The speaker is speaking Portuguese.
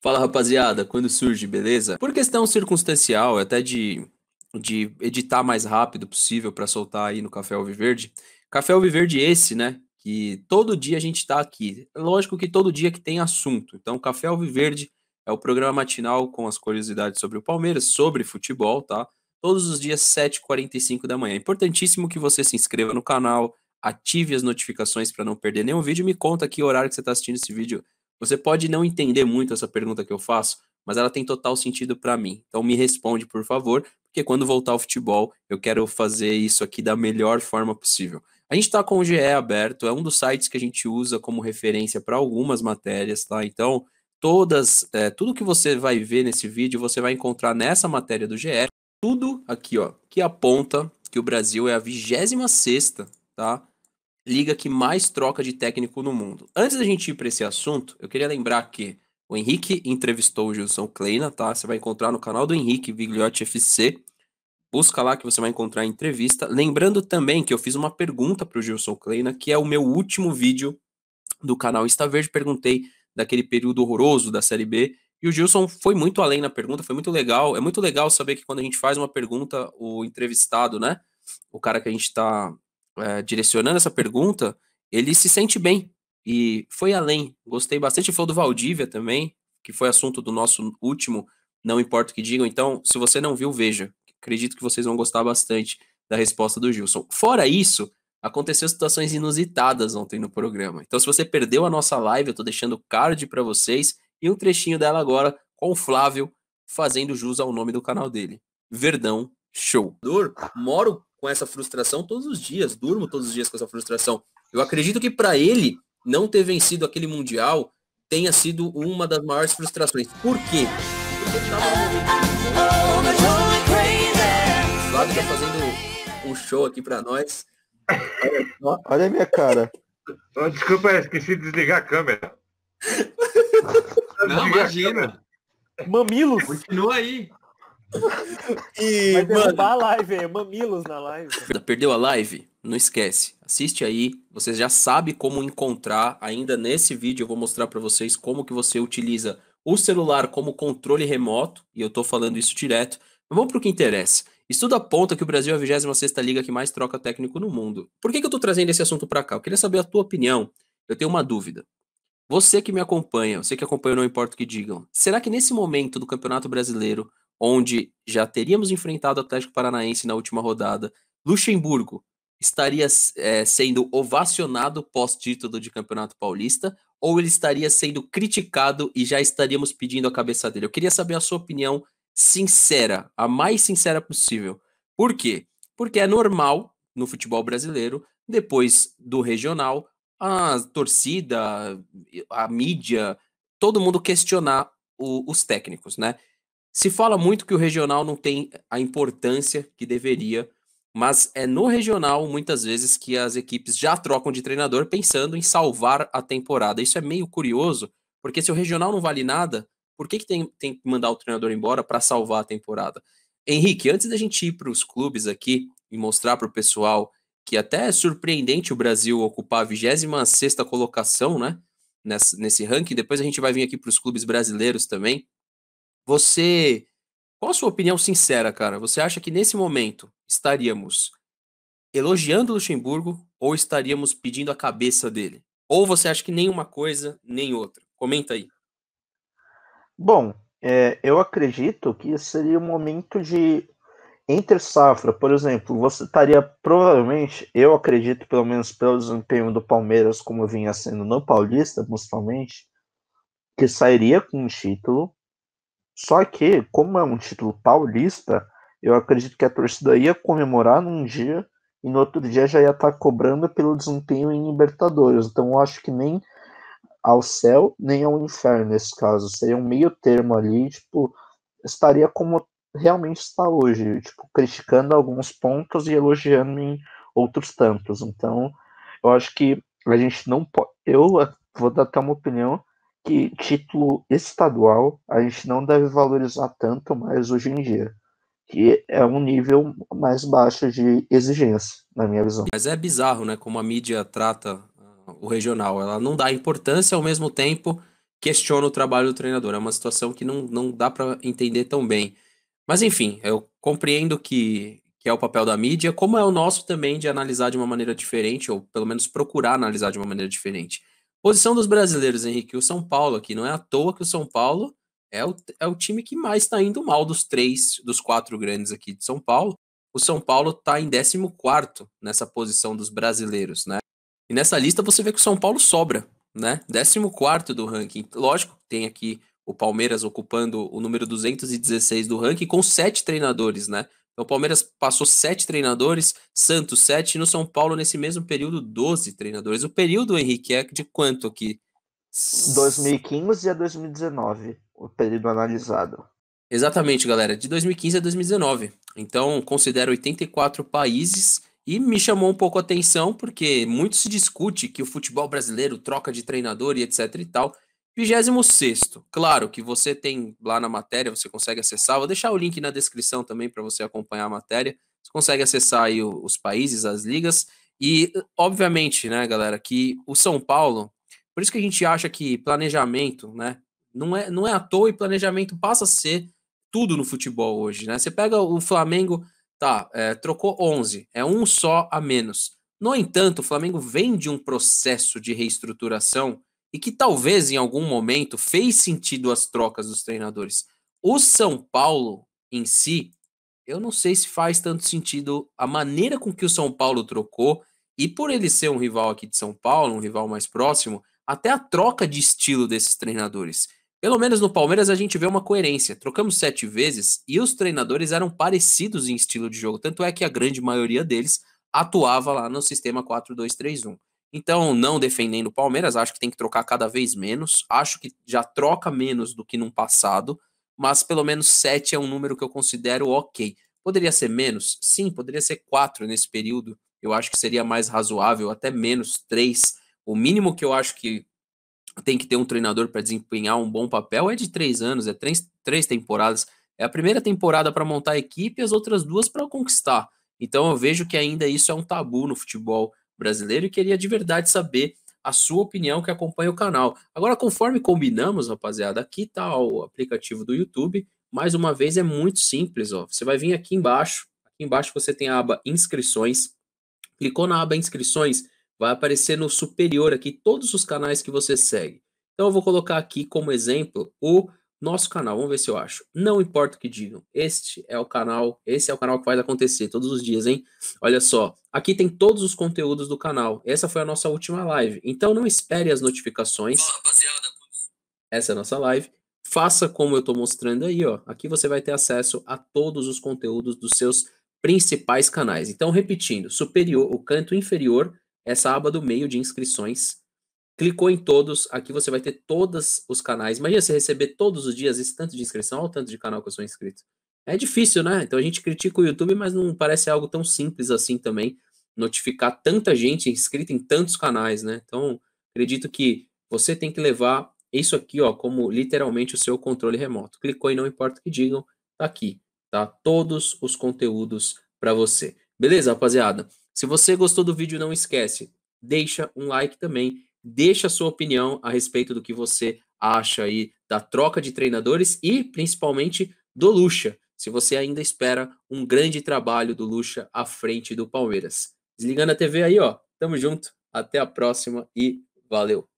Fala rapaziada, quando surge, beleza? Por questão circunstancial, até de, de editar mais rápido possível para soltar aí no Café Alviverde. Café Alviverde esse, né? Que todo dia a gente está aqui. É lógico que todo dia que tem assunto. Então, Café Alviverde é o programa matinal com as curiosidades sobre o Palmeiras, sobre futebol, tá? Todos os dias 7h45 da manhã. É importantíssimo que você se inscreva no canal, ative as notificações para não perder nenhum vídeo. Me conta aqui o horário que você está assistindo esse vídeo você pode não entender muito essa pergunta que eu faço, mas ela tem total sentido para mim. Então me responde, por favor, porque quando voltar ao futebol, eu quero fazer isso aqui da melhor forma possível. A gente está com o GE aberto, é um dos sites que a gente usa como referência para algumas matérias, tá? Então, todas, é, tudo que você vai ver nesse vídeo, você vai encontrar nessa matéria do GE, tudo aqui, ó, que aponta que o Brasil é a 26 sexta, tá? liga que mais troca de técnico no mundo. Antes da gente ir para esse assunto, eu queria lembrar que o Henrique entrevistou o Gilson Kleina, tá? Você vai encontrar no canal do Henrique Vigliotti FC. Busca lá que você vai encontrar a entrevista. Lembrando também que eu fiz uma pergunta para o Gilson Kleina, que é o meu último vídeo do canal Está Verde. Perguntei daquele período horroroso da Série B. E o Gilson foi muito além na pergunta, foi muito legal. É muito legal saber que quando a gente faz uma pergunta, o entrevistado, né? O cara que a gente está é, direcionando essa pergunta, ele se sente bem e foi além. Gostei bastante, foi do Valdívia também, que foi assunto do nosso último, não importa o que digam. Então, se você não viu, veja. Acredito que vocês vão gostar bastante da resposta do Gilson. Fora isso, aconteceu situações inusitadas ontem no programa. Então, se você perdeu a nossa live, eu estou deixando o card para vocês e um trechinho dela agora com o Flávio fazendo jus ao nome do canal dele. Verdão Show. Moro com essa frustração todos os dias, durmo todos os dias com essa frustração. Eu acredito que para ele não ter vencido aquele mundial tenha sido uma das maiores frustrações. Por quê? Porque ele tava... Flávio tá fazendo um show aqui para nós. Olha a minha cara. Oh, desculpa, esqueci de desligar a câmera. Não, imagina. Mamilos. Continua aí. E, Vai derrubar mano... a live, é mamilos na live. Perdeu a live? Não esquece, assiste aí, você já sabe como encontrar. Ainda nesse vídeo eu vou mostrar para vocês como que você utiliza o celular como controle remoto, e eu tô falando isso direto. Mas vamos pro que interessa. Estudo aponta que o Brasil é a 26 liga que mais troca técnico no mundo. Por que, que eu tô trazendo esse assunto para cá? Eu queria saber a tua opinião. Eu tenho uma dúvida. Você que me acompanha, você que acompanha, não importa o que digam, será que nesse momento do Campeonato Brasileiro onde já teríamos enfrentado o Atlético Paranaense na última rodada, Luxemburgo estaria é, sendo ovacionado pós-título de Campeonato Paulista ou ele estaria sendo criticado e já estaríamos pedindo a cabeça dele? Eu queria saber a sua opinião sincera, a mais sincera possível. Por quê? Porque é normal no futebol brasileiro, depois do regional, a torcida, a mídia, todo mundo questionar o, os técnicos, né? Se fala muito que o regional não tem a importância que deveria, mas é no regional muitas vezes que as equipes já trocam de treinador pensando em salvar a temporada. Isso é meio curioso, porque se o regional não vale nada, por que, que tem, tem que mandar o treinador embora para salvar a temporada? Henrique, antes da gente ir para os clubes aqui e mostrar para o pessoal que até é surpreendente o Brasil ocupar a 26 colocação, né? Nesse, nesse ranking, depois a gente vai vir aqui para os clubes brasileiros também você. Qual a sua opinião sincera, cara? Você acha que nesse momento estaríamos elogiando Luxemburgo ou estaríamos pedindo a cabeça dele? Ou você acha que nenhuma coisa nem outra? Comenta aí. Bom, é, eu acredito que seria um momento de entre safra, por exemplo, você estaria provavelmente, eu acredito pelo menos pelo desempenho do Palmeiras como vinha sendo no Paulista, principalmente, que sairia com um título só que, como é um título paulista, eu acredito que a torcida ia comemorar num dia e no outro dia já ia estar tá cobrando pelo desempenho em Libertadores. Então eu acho que nem ao céu, nem ao inferno nesse caso. Seria um meio termo ali, tipo, estaria como realmente está hoje, tipo, criticando alguns pontos e elogiando em outros tantos. Então, eu acho que a gente não pode. Eu vou dar até uma opinião que título estadual a gente não deve valorizar tanto mais hoje em dia, que é um nível mais baixo de exigência, na minha visão. Mas é bizarro, né, como a mídia trata ah, o regional. Ela não dá importância ao mesmo tempo questiona o trabalho do treinador. É uma situação que não, não dá para entender tão bem. Mas enfim, eu compreendo que, que é o papel da mídia, como é o nosso também de analisar de uma maneira diferente, ou pelo menos procurar analisar de uma maneira diferente. Posição dos brasileiros, Henrique, o São Paulo aqui. Não é à toa que o São Paulo é o, é o time que mais está indo mal dos três, dos quatro grandes aqui de São Paulo. O São Paulo está em 14 nessa posição dos brasileiros, né? E nessa lista você vê que o São Paulo sobra, né? 14 do ranking. Lógico, tem aqui o Palmeiras ocupando o número 216 do ranking com sete treinadores, né? Então, o Palmeiras passou sete treinadores, Santos sete, e no São Paulo, nesse mesmo período, 12 treinadores. O período, Henrique, é de quanto aqui? 2015 a 2019, o período analisado. Exatamente, galera, de 2015 a 2019. Então, considera 84 países e me chamou um pouco a atenção porque muito se discute que o futebol brasileiro troca de treinador e etc e tal. 26. Claro que você tem lá na matéria, você consegue acessar. Vou deixar o link na descrição também para você acompanhar a matéria. Você consegue acessar aí os países, as ligas. E, obviamente, né, galera, que o São Paulo, por isso que a gente acha que planejamento, né, não é, não é à toa e planejamento passa a ser tudo no futebol hoje, né? Você pega o Flamengo, tá, é, trocou 11, é um só a menos. No entanto, o Flamengo vem de um processo de reestruturação e que talvez em algum momento fez sentido as trocas dos treinadores. O São Paulo em si, eu não sei se faz tanto sentido a maneira com que o São Paulo trocou e por ele ser um rival aqui de São Paulo, um rival mais próximo, até a troca de estilo desses treinadores. Pelo menos no Palmeiras a gente vê uma coerência. Trocamos sete vezes e os treinadores eram parecidos em estilo de jogo, tanto é que a grande maioria deles atuava lá no sistema 4-2-3-1. Então, não defendendo o Palmeiras, acho que tem que trocar cada vez menos. Acho que já troca menos do que no passado, mas pelo menos 7 é um número que eu considero ok. Poderia ser menos? Sim, poderia ser 4 nesse período. Eu acho que seria mais razoável, até menos 3. O mínimo que eu acho que tem que ter um treinador para desempenhar um bom papel é de 3 anos, é 3, 3 temporadas. É a primeira temporada para montar a equipe e as outras duas para conquistar. Então eu vejo que ainda isso é um tabu no futebol brasileiro e queria de verdade saber a sua opinião que acompanha o canal. Agora, conforme combinamos, rapaziada, aqui tá o aplicativo do YouTube. Mais uma vez é muito simples, ó. Você vai vir aqui embaixo, aqui embaixo você tem a aba inscrições. Clicou na aba inscrições, vai aparecer no superior aqui todos os canais que você segue. Então eu vou colocar aqui como exemplo o nosso canal. Vamos ver se eu acho. Não importa o que digam. Este é o canal, esse é o canal que faz acontecer todos os dias, hein? Olha só, aqui tem todos os conteúdos do canal. Essa foi a nossa última live. Então não espere as notificações. Essa é a nossa live. Faça como eu estou mostrando aí, ó. Aqui você vai ter acesso a todos os conteúdos dos seus principais canais. Então, repetindo, superior, o canto inferior, essa aba do meio de inscrições Clicou em todos, aqui você vai ter todos os canais. Imagina você receber todos os dias esse tanto de inscrição, olha o tanto de canal que eu sou inscrito. É difícil, né? Então a gente critica o YouTube, mas não parece algo tão simples assim também notificar tanta gente inscrita em tantos canais, né? Então, acredito que você tem que levar isso aqui, ó, como literalmente o seu controle remoto. Clicou e não importa o que digam, tá aqui, tá? Todos os conteúdos para você. Beleza, rapaziada? Se você gostou do vídeo, não esquece, deixa um like também Deixe a sua opinião a respeito do que você acha aí da troca de treinadores e principalmente do Lucha. Se você ainda espera um grande trabalho do Lucha à frente do Palmeiras. Desligando a TV aí, ó. Tamo junto. Até a próxima e valeu.